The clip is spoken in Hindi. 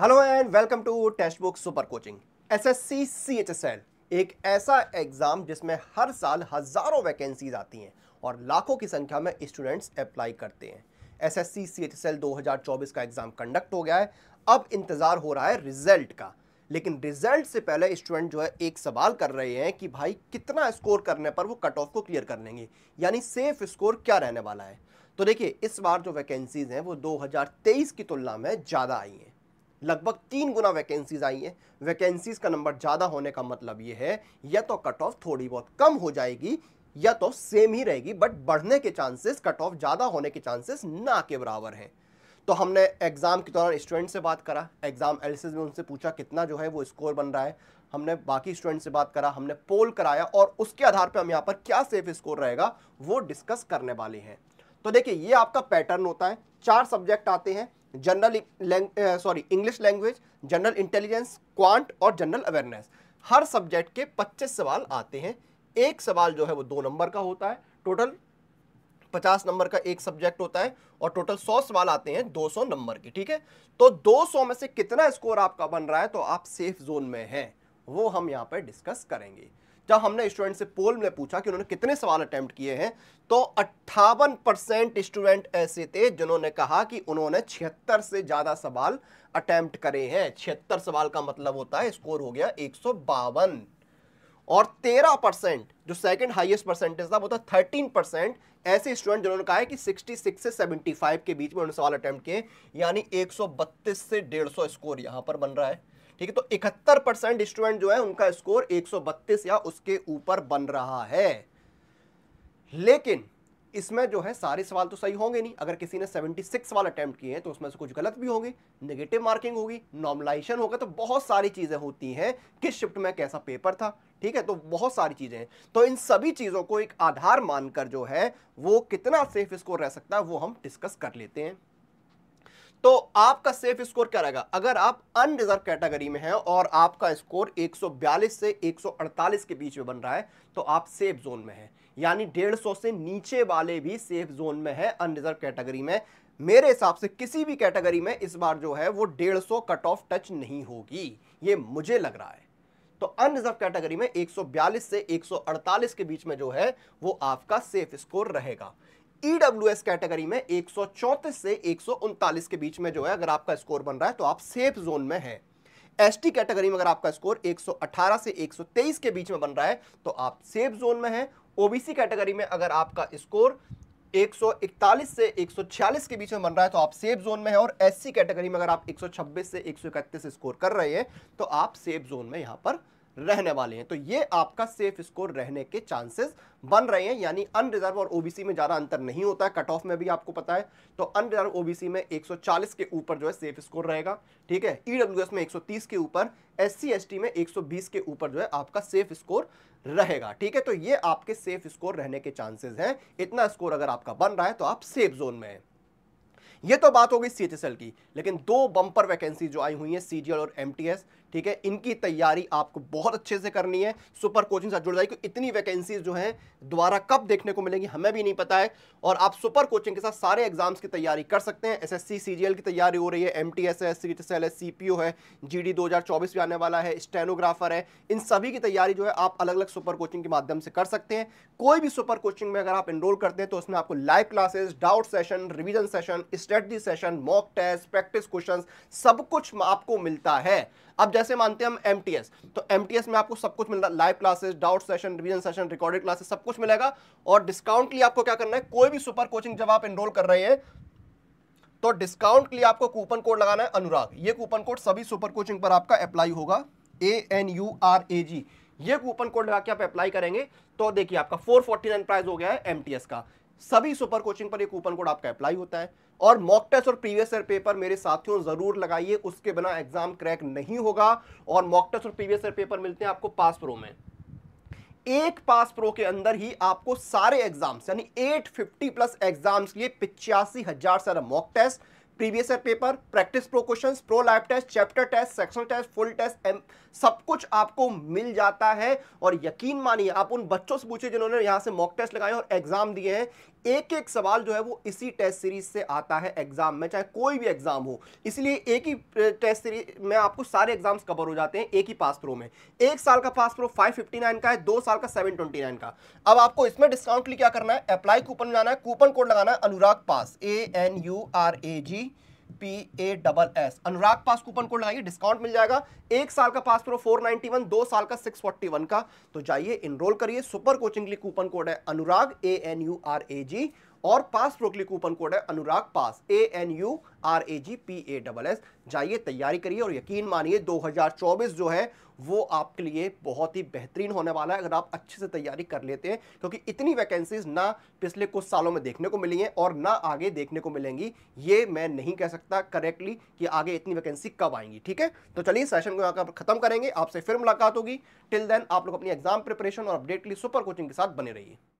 hello and welcome to text book super coaching S S C C S L एक ऐसा एग्ज़ाम जिसमें हर साल हज़ारों वैकेंसीज आती हैं और लाखों की संख्या में स्टूडेंट्स अप्लाई करते हैं S S C C H L दो हजार चौबीस का एग्ज़ाम कंडक्ट हो गया है अब इंतज़ार हो रहा है रिजल्ट का लेकिन रिजल्ट से पहले स्टूडेंट जो है एक सवाल कर रहे हैं कि भाई कितना स्कोर करने पर वो कट ऑफ को क्लियर कर लेंगे यानी सेफ स्कोर क्या रहने वाला है तो देखिए इस बार जो वैकेंसीज़ हैं वो 2023 की तुलना में ज़्यादा आई हैं लगभग तीन गुना वैकेंसीज आई हैं वैकेंसीज का नंबर ज़्यादा होने का मतलब ये है या तो कट ऑफ थोड़ी बहुत कम हो जाएगी या तो सेम ही रहेगी बट बढ़ने के चांसेस कट ऑफ ज़्यादा होने के चांसेस ना के बराबर हैं तो हमने एग्ज़ाम के दौरान स्टूडेंट से बात करा एग्ज़ाम एलिसिस में उनसे पूछा कितना जो है वो स्कोर बन रहा है हमने बाकी स्टूडेंट से बात करा हमने पोल कराया और उसके आधार पर हम यहाँ पर क्या सेफ स्कोर रहेगा वो डिस्कस करने वाले हैं तो देखिए ये आपका पैटर्न होता है चार सब्जेक्ट आते हैं general sorry English language general intelligence quant और जनरल अवेयरनेस हर सब्जेक्ट के 25 सवाल आते हैं एक सवाल जो है वो दो नंबर का होता है टोटल 50 नंबर का एक सब्जेक्ट होता है और टोटल 100 सवाल आते हैं 200 नंबर के ठीक है तो 200 में से कितना स्कोर आपका बन रहा है तो आप सेफ जोन में हैं वो हम यहाँ पर डिस्कस करेंगे जब हमने स्टूडेंट से पोल में पूछा कि उन्होंने कितने सवाल अटैम्प्ट किए हैं तो अट्ठावन परसेंट स्टूडेंट ऐसे थे जिन्होंने कहा कि उन्होंने छिहत्तर से ज़्यादा सवाल अटैम्प्ट करे हैं छिहत्तर सवाल का मतलब होता है स्कोर हो गया एक और 13 परसेंट जो सेकंड हाईएस्ट परसेंटेज था वो था 13 परसेंट ऐसे स्टूडेंट जिन्होंने कहा है कि 66 से 75 के बीच में उन्होंने सवाल अटैम्प्ट किए यानी 132 से 150 स्कोर यहां पर बन रहा है ठीक है तो इकहत्तर परसेंट स्टूडेंट जो है उनका स्कोर 132 या उसके ऊपर बन रहा है लेकिन इसमें जो है सारे सवाल तो सही होंगे नहीं अगर किसी ने 76 सवाल अटैम्प्ट किए हैं तो उसमें से कुछ गलत भी होंगे नेगेटिव मार्किंग होगी नॉर्मलाइजेशन होगा तो बहुत सारी चीज़ें होती हैं किस शिफ्ट में कैसा पेपर था ठीक है तो बहुत सारी चीज़ें हैं तो इन सभी चीज़ों को एक आधार मानकर जो है वो कितना सेफ स्कोर रह सकता है वो हम डिस्कस कर लेते हैं तो आपका सेफ स्कोर क्या रहेगा अगर आप अनरिजर्व कैटेगरी में हैं और आपका स्कोर 142 से 148 के बीच में बन रहा है तो आप सेफ जोन में हैं यानी 150 से नीचे वाले भी सेफ जोन में हैं अनरिजर्व कैटेगरी में मेरे हिसाब से किसी भी कैटेगरी में इस बार जो है वो 150 कट ऑफ टच नहीं होगी ये मुझे लग रहा है तो अनरिजर्व कैटेगरी में 142 से 148 के बीच में जो है वो आपका सेफ स्कोर रहेगा ईडब्ल्यूएस e कैटेगरी में 134 से एक के बीच में जो है अगर आपका स्कोर बन रहा है तो आप सेफ जोन में है एसटी कैटेगरी में अगर आपका स्कोर 118 से 123 के बीच में बन रहा है तो आप सेफ जोन में है ओबीसी कैटेगरी में अगर आपका स्कोर 141 से 146 के बीच में बन रहा है तो आप सेफ जोन में है और एससी कैटेगरी में अगर आप 126 से 131 स्कोर कर रहे हैं तो आप सेफ जोन में यहां पर रहने वाले हैं तो ये आपका सेफ स्कोर रहने के चांसेस बन रहे हैं यानी अनरिजर्व और ओबीसी में ज़्यादा अंतर नहीं होता है कट ऑफ में भी आपको पता है तो अनरिजर्व ओबीसी में 140 के ऊपर जो है सेफ स्कोर रहेगा ठीक है ईडब्ल्यूएस e में 130 के ऊपर एस सी में 120 के ऊपर जो है आपका सेफ स्कोर रहेगा ठीक है तो ये आपके सेफ स्कोर रहने के चांसेज हैं इतना स्कोर अगर आपका बन रहा है तो आप सेफ जोन में है ये तो बात हो गई सी की लेकिन दो बम्पर वैकेंसी जो आई हुई है सी और एम ठीक है इनकी तैयारी आपको बहुत अच्छे से करनी है सुपर कोचिंग से जुड़ जाएगी इतनी वैकेंसी जो हैं दोबारा कब देखने को मिलेंगी हमें भी नहीं पता है और आप सुपर कोचिंग के साथ सारे एग्जाम्स की तैयारी कर सकते हैं एस सीजीएल की तैयारी हो रही है एम टी एस है एल है सीपीओ है जी डी भी आने वाला है स्टेनोग्राफर है इन सभी की तैयारी जो है आप अलग अलग सुपर कोचिंग के माध्यम से कर सकते हैं कोई भी सुपर कोचिंग में अगर आप इनरोल करते हैं तो उसमें आपको live classes doubt session revision session study session mock test practice question सब कुछ आपको मिलता है अब जैसे मानते हैं हम एम तो एम में आपको सब कुछ मिलता है live classes doubt session revision session recorded classes सब कुछ मिलेगा और डिस्काउंट के लिए आपको क्या करना है कोई भी सुपर कोचिंग जब आप एनरोल कर रहे हैं तो डिस्काउंट के लिए आपको कूपन कोड लगाना है अनुराग ये कूपन कोड सभी सुपर कोचिंग पर आपका अप्लाई होगा A N U R A G ये कूपन कोड लगा के आप अप्लाई करेंगे तो देखिए आपका 449 प्राइस हो गया है एमटीएस का सभी सुपर कोचिंग पर एक कूपन कोड आपका अप्लाई होता है और मॉक टेस्ट और प्रीवियस ईयर पेपर मेरे साथियों जरूर लगाइए उसके बिना एग्जाम क्रैक नहीं होगा और मॉक टेस्ट और प्रीवियस ईयर पेपर मिलते हैं आपको पास प्रो में एक पास प्रो के अंदर ही आपको सारे एग्जाम्स यानी 850 प्लस एग्जाम्स के लिए पिचासी हजार सारा mock test previous year paper practice pro question pro live test chapter test sectional test full test M सब कुछ आपको मिल जाता है और यकीन मानिए आप उन बच्चों से पूछिए जिन्होंने यहाँ से मॉक टेस्ट लगाए और एग्जाम दिए हैं एक एक सवाल जो है वो इसी टेस्ट सीरीज से आता है एग्जाम में चाहे कोई भी एग्जाम हो इसलिए एक ही टेस्ट सीरीज में आपको सारे एग्जाम्स कवर हो जाते हैं एक ही पास प्रो में एक साल का पास प्रो 559 का है दो साल का 729 का अब आपको इसमें डिस्काउंट लिए क्या करना है अप्लाई कूपन जाना है कूपन कोड लगाना है Anurag pass A N U R A G P A double S Anurag pass coupon code लगाइए डिस्काउंट मिल जाएगा एक साल का पास प्रो 491 दो साल का 641 का तो जाइए इनरोल करिए सुपर कोचिंग के लिए कूपन कोड है Anurag A N U R A G और पास प्रोकली कूपन कोड है Anurag pass A N U R A G P A double S जाइए तैयारी करिए और यकीन मानिए 2024 जो है वो आपके लिए बहुत ही बेहतरीन होने वाला है अगर आप अच्छे से तैयारी कर लेते हैं क्योंकि इतनी वैकेंसीज ना पिछले कुछ सालों में देखने को मिली हैं और ना आगे देखने को मिलेंगी ये मैं नहीं कह सकता करेक्टली कि आगे इतनी वैकेंसी कब आएंगी ठीक है तो चलिए सेशन को यहाँ खत्म करेंगे आपसे फिर मुलाकात होगी टिल देन आप लोग अपनी एग्जाम प्रिपरेशन और अपडेट सुपर कोचिंग के साथ बने रहिए